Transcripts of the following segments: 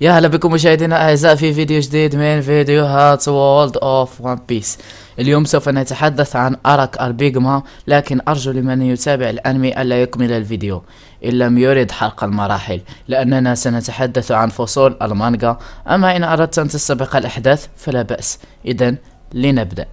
يا هلا بكم مشاهدينا الاعزاء في فيديو جديد من فيديوهات وولد اوف ون بيس اليوم سوف نتحدث عن ارك البيجما لكن ارجو لمن يتابع الانمي الا يكمل الفيديو ان لم يرد حرق المراحل لاننا سنتحدث عن فصول المانجا اما ان اردت ان تسبق الاحداث فلا باس اذا لنبدأ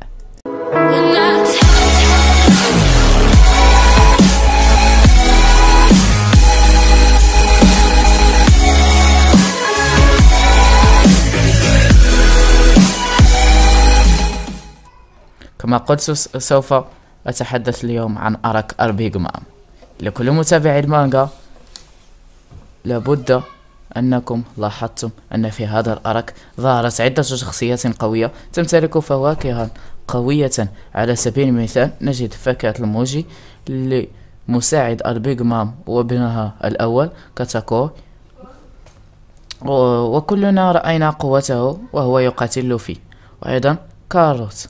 كما قلت سوف أتحدث اليوم عن أرك أربيغما لكل متابعي المانجا لابد أنكم لاحظتم أن في هذا الأرك ظهرت عدة شخصيات قوية تمتلك فواكه قوية على سبيل المثال نجد فاكهة الموجي لمساعد مام وابنها الأول كاتاكو وكلنا رأينا قوته وهو يقاتل فيه وأيضا كاروت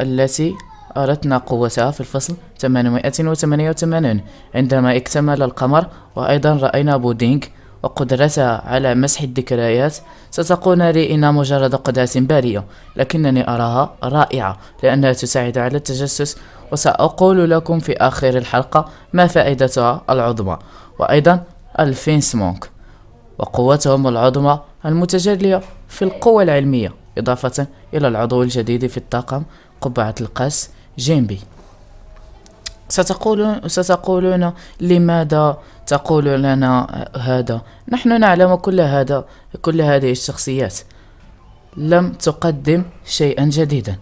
التي أردنا قوتها في الفصل 888 عندما اكتمل القمر وأيضا رأينا بودينغ وقدرتها على مسح الذكريات ستقول لي إنها مجرد قدرة بارية لكنني أراها رائعة لأنها تساعد على التجسس وسأقول لكم في آخر الحلقة ما فائدتها العظمى وأيضا الفينس مونك وقوتهم العظمى المتجلية في القوة العلمية إضافة إلى العضو الجديد في الطاقم قبعة القس جيمبي ستقولون ستقولون لماذا تقول لنا هذا نحن نعلم كل هذا كل هذه الشخصيات لم تقدم شيئا جديدا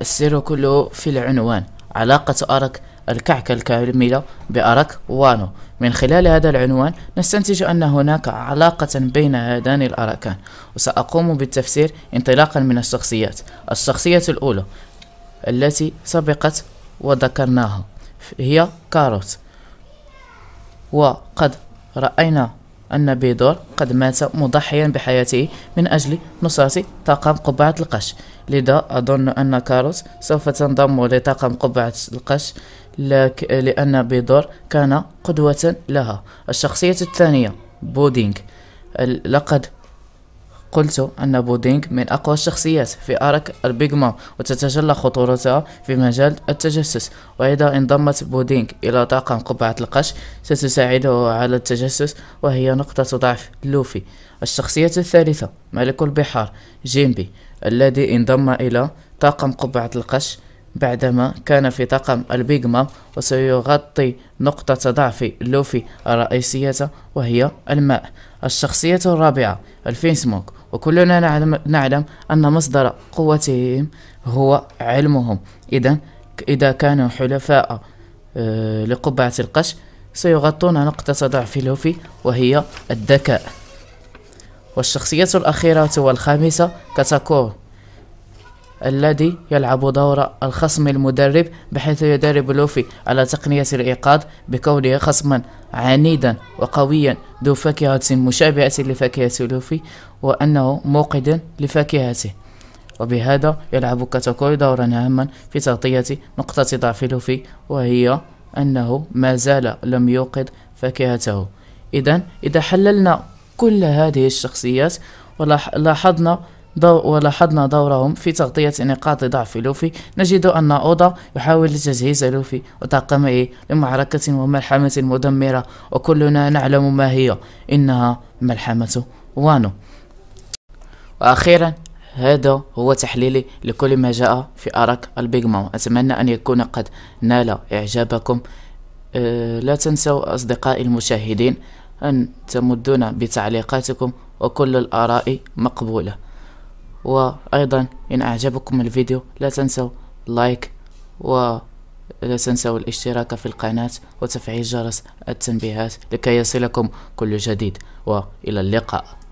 السر كله في العنوان علاقة أرك الكعكة الكاملة بأرك وانو من خلال هذا العنوان نستنتج أن هناك علاقة بين هذان الأركان وسأقوم بالتفسير انطلاقا من الشخصيات الشخصية الأولى التي سبقت وذكرناها هي كاروت وقد رأينا أن بيدور قد مات مضحيا بحياته من أجل نصرة طاقم قبعة القش لذا أظن أن كاروت سوف تنضم لطاقم قبعة القش لك لأن بيدور كان قدوة لها الشخصية الثانية بودينغ لقد قلت أن بودينغ من أقوى الشخصيات في أرك البيج مام وتتجلى خطورتها في مجال التجسس وإذا انضمت بودينغ إلى طاقم قبعة القش ستساعده على التجسس وهي نقطة ضعف لوفي الشخصية الثالثة ملك البحار جيمبي الذي انضم إلى طاقم قبعة القش بعدما كان في طاقم البيج مام وسيغطي نقطة ضعف لوفي الرئيسية وهي الماء الشخصية الرابعة الفينسموك وكلنا نعلم, نعلم أن مصدر قوتهم هو علمهم إذا إذا كانوا حلفاء آه، لقبعة القش سيغطون نقطة ضعف لوفي وهي الذكاء والشخصية الأخيرة والخامسة كاتاكور الذي يلعب دور الخصم المدرب بحيث يدرب لوفي على تقنية الإيقاظ بكونه خصما عنيدا وقويا ذو فاكهة مشابهة لفاكهة لوفي وأنه موقد لفاكهته وبهذا يلعب كاتاكوي دورا هاما في تغطية نقطة ضعف لوفي وهي أنه ما زال لم يوقد فاكهته إذا إذا حللنا كل هذه الشخصيات ولاحظنا دو ولاحظنا دورهم في تغطية نقاط ضعف لوفي نجد أن أودا يحاول تجهيز لوفي وطاقمه لمعركة وملحمة مدمرة وكلنا نعلم ما هي إنها ملحمة وانو وأخيرا هذا هو تحليلي لكل ما جاء في أرك البيج ماو أتمنى أن يكون قد نال إعجابكم أه لا تنسوا أصدقائي المشاهدين أن تمدونا بتعليقاتكم وكل الآراء مقبولة وايضا ان اعجبكم الفيديو لا تنسوا لايك و تنسوا الاشتراك في القناة وتفعيل جرس التنبيهات لكي يصلكم كل جديد وإلى اللقاء